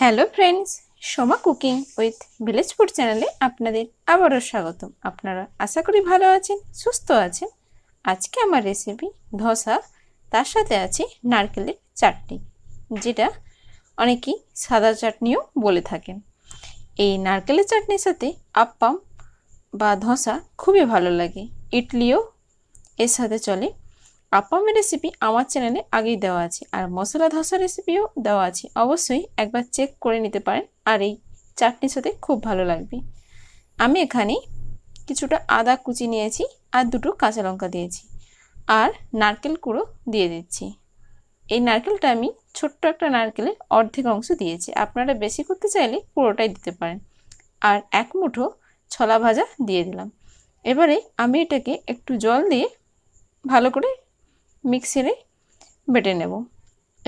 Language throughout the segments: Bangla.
hello friends Soma cooking with Villagepur চ্যানেলে আপনাদের আবারও স্বাগতম আপনারা আশা করি ভালো আছেন সুস্থ আছেন আজকে আমার রেসিপি ধসা তার সাথে আছে নারকেলের চাটনি যেটা অনেকেই সাদা চাটনিও বলে থাকেন এই নারকেলের চাটনির সাথে আপ্পাম বা ধসা খুবই ভালো লাগে ইডলিও এর সাথে চলে আপামের রেসিপি আমার চ্যানেলে আগেই দেওয়া আছে আর মশলা ধসা রেসিপিও দেওয়া আছে অবশ্যই একবার চেক করে নিতে পারেন আর এই চাটনির সাথে খুব ভালো লাগবে আমি এখানে কিছুটা আদা কুচি নিয়েছি আর দুটো কাঁচা লঙ্কা দিয়েছি আর নারকেল কুড়ো দিয়ে দিচ্ছি এই নারকেলটা আমি ছোট্ট একটা নারকেলের অর্ধেক অংশ দিয়েছি আপনারা বেশি করতে চাইলে পুরোটাই দিতে পারেন আর এক মুঠো ছলা ভাজা দিয়ে দিলাম এবারে আমি এটাকে একটু জল দিয়ে ভালো করে মিক্সিরে বেটে নেব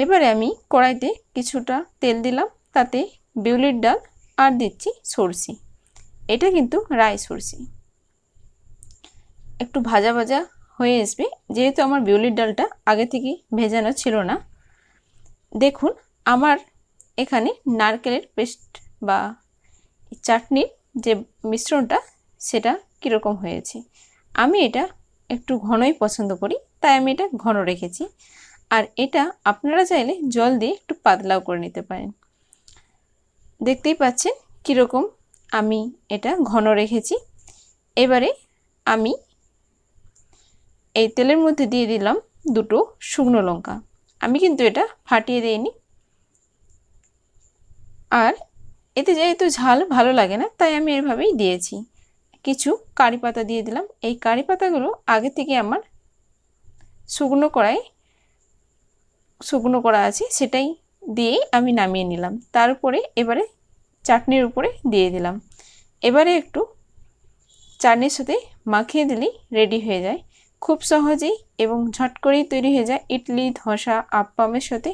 এবারে আমি কড়াইতে কিছুটা তেল দিলাম তাতে বিউলির ডাল আর দিচ্ছি সরষে এটা কিন্তু রাই সরষে একটু ভাজা ভাজা হয়ে আসবে যেহেতু আমার বিউলির ডালটা আগে থেকে ভেজানো ছিল না দেখুন আমার এখানে নারকেলের পেস্ট বা চাটনির যে মিশ্রণটা সেটা কীরকম হয়েছে আমি এটা একটু ঘনই পছন্দ করি তাই আমি এটা ঘন রেখেছি আর এটা আপনারা চাইলে জল দিয়ে একটু পাতলাও করে নিতে পারেন দেখতেই পাচ্ছেন কীরকম আমি এটা ঘন রেখেছি এবারে আমি এই তেলের মধ্যে দিয়ে দিলাম দুটো শুকনো লঙ্কা আমি কিন্তু এটা ফাটিয়ে দিইনি আর এতে যেহেতু ঝাল ভালো লাগে না তাই আমি এভাবেই দিয়েছি কিছু কারি পাতা দিয়ে দিলাম এই কারি পাতাগুলো আগে থেকে আমার শুকনো কড়াই শুকনো করা আছে সেটাই দিয়েই আমি নামিয়ে নিলাম তারপরে এবারে চাটনির উপরে দিয়ে দিলাম এবারে একটু চাটনির সাথে মাখিয়ে দিলেই রেডি হয়ে যায় খুব সহজেই এবং ঝট করেই তৈরি হয়ে যায় ইডলি ধসা আপ্পামের সাথে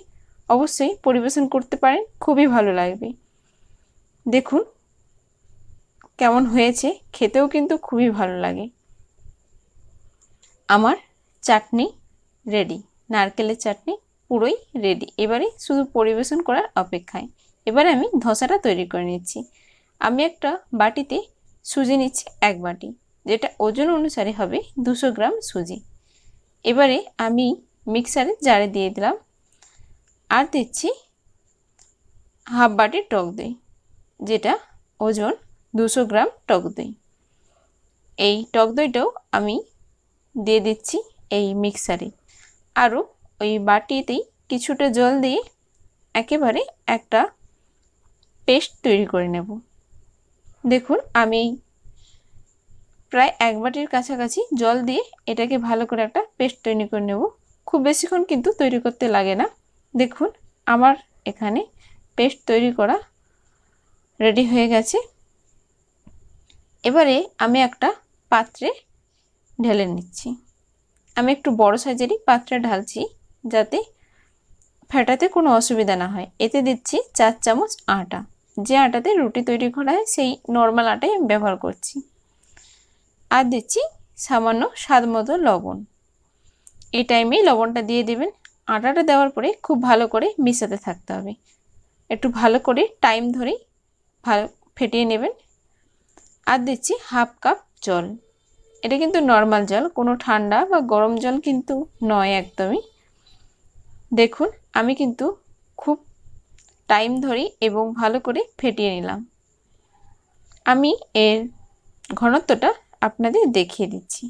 অবশ্যই পরিবেশন করতে পারেন খুবই ভালো লাগবে দেখুন কেমন হয়েছে খেতেও কিন্তু খুবই ভালো লাগে আমার চাটনি রেডি নারকেলের চাটনি পুরোই রেডি এবারে শুধু পরিবেশন করার অপেক্ষায় এবারে আমি ধসাটা তৈরি করে নিচ্ছি আমি একটা বাটিতে সুজি নিচ্ছি এক বাটি যেটা ওজন অনুসারে হবে দুশো গ্রাম সুজি এবারে আমি মিক্সারে জারে দিয়ে দিলাম আর দিচ্ছি হাফ বাটি টক দই যেটা ওজন দুশো গ্রাম টক দই এই টক দইটাও আমি দিয়ে দিচ্ছি এই মিক্সারে আরও ওই বাটিতেই কিছুটা জল দিয়ে একেবারে একটা পেস্ট তৈরি করে নেব দেখুন আমি প্রায় এক বাটির কাছাকাছি জল দিয়ে এটাকে ভালো করে একটা পেস্ট তৈরি করে নেব খুব বেশিক্ষণ কিন্তু তৈরি করতে লাগে না দেখুন আমার এখানে পেস্ট তৈরি করা রেডি হয়ে গেছে এবারে আমি একটা পাত্রে ঢেলে নিচ্ছি আমি একটু বড় সাইজেরই পাত্রে ঢালছি যাতে ফেটাতে কোনো অসুবিধা না হয় এতে দিচ্ছি চার চামচ আটা যে আটাতে রুটি তৈরি করা হয় সেই নর্মাল আটাই আমি ব্যবহার করছি আর দিচ্ছি সামান্য স্বাদ মতো লবণ এই টাইমেই লবণটা দিয়ে দেবেন আটাটা দেওয়ার পরে খুব ভালো করে মিশাতে থাকতে হবে একটু ভালো করে টাইম ধরেই ভালো ফেটিয়ে নেবেন আর দিচ্ছি হাফ কাপ জল এটা কিন্তু নর্মাল জল কোনো ঠান্ডা বা গরম জল কিন্তু নয় একদমই দেখুন আমি কিন্তু খুব টাইম ধরে এবং ভালো করে ফেটিয়ে নিলাম আমি এর ঘনত্বটা আপনাদের দেখিয়ে দিচ্ছি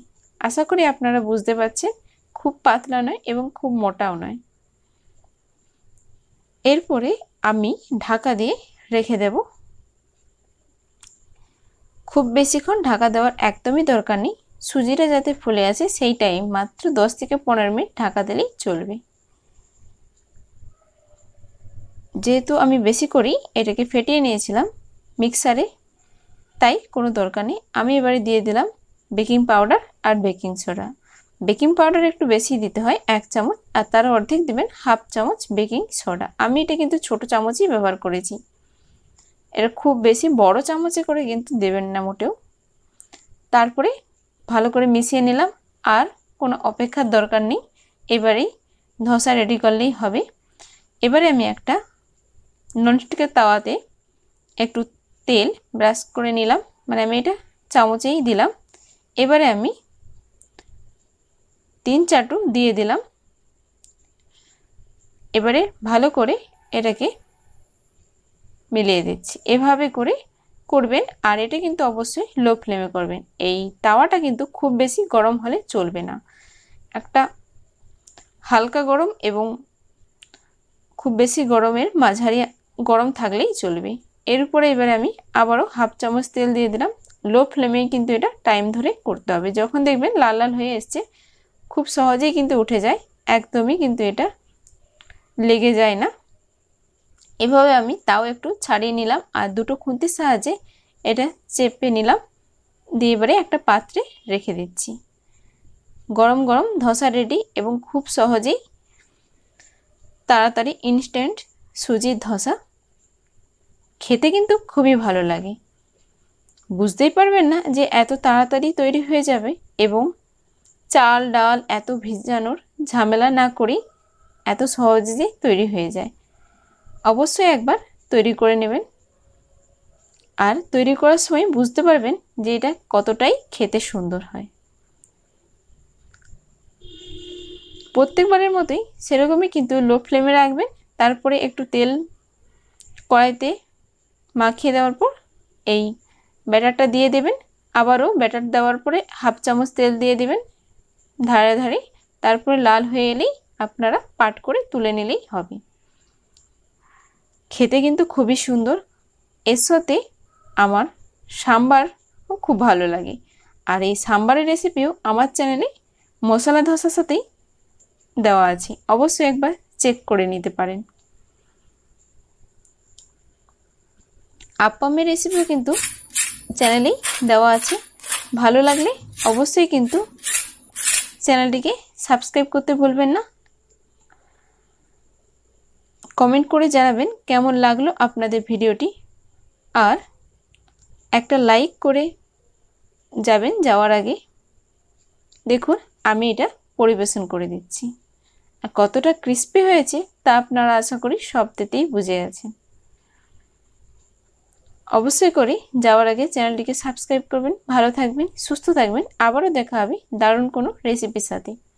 আশা করি আপনারা বুঝতে পারছেন খুব পাতলা নয় এবং খুব মোটাও নয় এরপরে আমি ঢাকা দিয়ে রেখে দেব খুব বেশিক্ষণ ঢাকা দেওয়ার একদমই দরকার নেই সুজিটা যাতে ফুলে আসে সেই টাইম মাত্র দশ থেকে পনেরো মিনিট ঢাকা দিলেই চলবে যেহেতু আমি বেশি করি এটাকে ফেটিয়ে নিয়েছিলাম মিক্সারে তাই কোনো দরকার নেই আমি এবারে দিয়ে দিলাম বেকিং পাউডার আর বেকিং সোডা বেকিং পাউডার একটু বেশি দিতে হয় এক চামচ আর তার অর্ধেক দেবেন হাফ চামচ বেকিং সোডা আমি এটা কিন্তু ছোট চামচই ব্যবহার করেছি এটা খুব বেশি বড় চামচে করে কিন্তু দেবেন না মোটেও তারপরে ভালো করে মিশিয়ে নিলাম আর কোনো অপেক্ষার দরকার নেই এবারেই ধসা রেডি করলেই হবে এবারে আমি একটা ননস্টিকের তাওয়াতে একটু তেল ব্রাশ করে নিলাম মানে আমি এটা চামচেই দিলাম এবারে আমি তিন চাটু দিয়ে দিলাম এবারে ভালো করে এটাকে মিলিয়ে দিচ্ছি এভাবে করে করবেন আর এটা কিন্তু অবশ্যই লো ফ্লেমে করবেন এই তাওয়াটা কিন্তু খুব বেশি গরম হলে চলবে না একটা হালকা গরম এবং খুব বেশি গরমের মাঝারি গরম থাকলেই চলবে এরপরে এবারে আমি আবারও হাফ চামচ তেল দিয়ে দিলাম লো ফ্লেমেই কিন্তু এটা টাইম ধরে করতে হবে যখন দেখবেন লাল লাল হয়ে এসছে খুব সহজেই কিন্তু উঠে যায় একদমই কিন্তু এটা লেগে যায় না এভাবে আমি তাও একটু ছাড়িয়ে নিলাম আর দুটো খুঁতির সাহায্যে এটা চেপে নিলাম দিয়ে এবারে একটা পাত্রে রেখে দিচ্ছি গরম গরম ধসা রেডি এবং খুব সহজেই তাড়াতাড়ি ইনস্ট্যান্ট সুজির ধসা খেতে কিন্তু খুবই ভালো লাগে বুঝতেই পারবেন না যে এত তাড়াতাড়ি তৈরি হয়ে যাবে এবং চাল ডাল এত ভিজানোর ঝামেলা না করেই এত সহজে তৈরি হয়ে যায় অবশ্যই একবার তৈরি করে নেবেন আর তৈরি করার সময় বুঝতে পারবেন যে এটা কতটাই খেতে সুন্দর হয় প্রত্যেকবারের মতোই সেরকমই কিন্তু লো ফ্লেমে রাখবেন তারপরে একটু তেল কড়াইতে মাখিয়ে দেওয়ার পর এই ব্যাটারটা দিয়ে দেবেন আবারও ব্যাটার দেওয়ার পরে হাফ চামচ তেল দিয়ে দেবেন ধারে ধারে তারপরে লাল হয়ে এলেই আপনারা পাট করে তুলে নিলেই হবে খেতে কিন্তু খুবই সুন্দর এর সাথে আমার সাম্বারও খুব ভালো লাগে আর এই সাম্বারের রেসিপিও আমার চ্যানেলে মশলা ধসার সাথেই দেওয়া আছে অবশ্যই একবার চেক করে নিতে পারেন আপামের রেসিপিও কিন্তু চ্যানেলেই দেওয়া আছে ভালো লাগলে অবশ্যই কিন্তু চ্যানেলটিকে সাবস্ক্রাইব করতে ভুলবেন না কমেন্ট করে জানাবেন কেমন লাগলো আপনাদের ভিডিওটি আর একটা লাইক করে যাবেন যাওয়ার আগে দেখুন আমি এটা পরিবেশন করে দিচ্ছি আর কতটা ক্রিস্পি হয়েছে তা আপনারা আশা করি শব্দতেই বুঝে গেছেন অবশ্যই করি যাওয়ার আগে চ্যানেলটিকে সাবস্ক্রাইব করবেন ভালো থাকবেন সুস্থ থাকবেন আবারও দেখা হবে দারুণ কোনো রেসিপির সাথে